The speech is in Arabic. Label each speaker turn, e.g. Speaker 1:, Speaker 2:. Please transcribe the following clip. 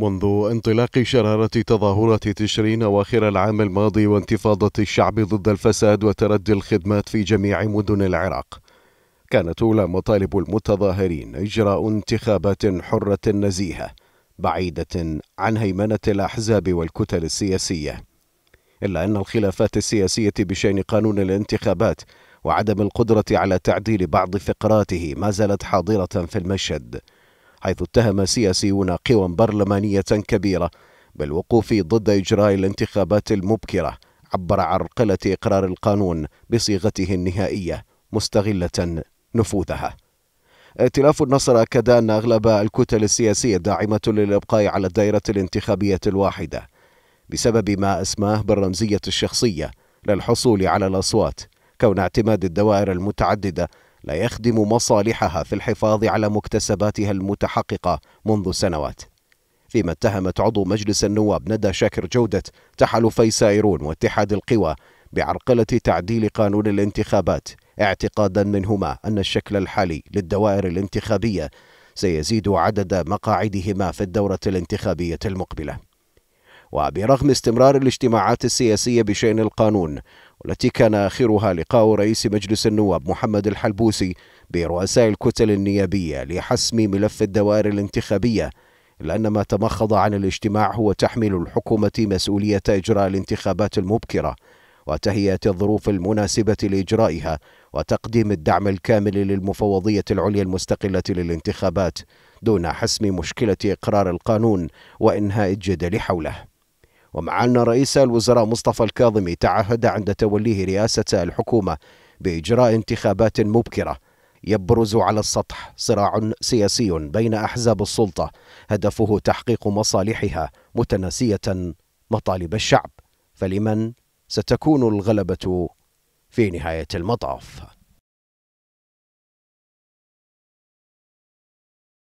Speaker 1: منذ انطلاق شرارة تظاهرات تشرين أواخر العام الماضي وانتفاضة الشعب ضد الفساد وتردي الخدمات في جميع مدن العراق كانت أولى مطالب المتظاهرين إجراء انتخابات حرة نزيهة بعيدة عن هيمنة الأحزاب والكتل السياسية إلا أن الخلافات السياسية بشأن قانون الانتخابات وعدم القدرة على تعديل بعض فقراته ما زالت حاضرة في المشهد حيث اتهم سياسيون قوى برلمانية كبيرة بالوقوف ضد إجراء الانتخابات المبكرة عبر عرقلة إقرار القانون بصيغته النهائية مستغلة نفوذها ائتلاف النصر أكد أن أغلب الكتل السياسية داعمة للإبقاء على الدائرة الانتخابية الواحدة بسبب ما أسماه بالرمزية الشخصية للحصول على الأصوات كون اعتماد الدوائر المتعددة لا يخدم مصالحها في الحفاظ على مكتسباتها المتحققة منذ سنوات فيما اتهمت عضو مجلس النواب ندى شاكر جودة تحالفي سائرون واتحاد القوى بعرقلة تعديل قانون الانتخابات اعتقادا منهما أن الشكل الحالي للدوائر الانتخابية سيزيد عدد مقاعدهما في الدورة الانتخابية المقبلة وبرغم استمرار الاجتماعات السياسية بشأن القانون والتي كان آخرها لقاء رئيس مجلس النواب محمد الحلبوسي برؤساء الكتل النيابية لحسم ملف الدوائر الانتخابية إلا أن ما تمخض عن الاجتماع هو تحمل الحكومة مسؤولية إجراء الانتخابات المبكرة وتهيئة الظروف المناسبة لإجرائها وتقديم الدعم الكامل للمفوضية العليا المستقلة للانتخابات دون حسم مشكلة إقرار القانون وإنهاء الجدل حوله ومعالنا رئيس الوزراء مصطفى الكاظمي تعهد عند توليه رئاسة الحكومة بإجراء انتخابات مبكرة يبرز على السطح صراع سياسي بين أحزاب السلطة هدفه تحقيق مصالحها متناسية مطالب الشعب فلمن ستكون الغلبة في نهاية المطاف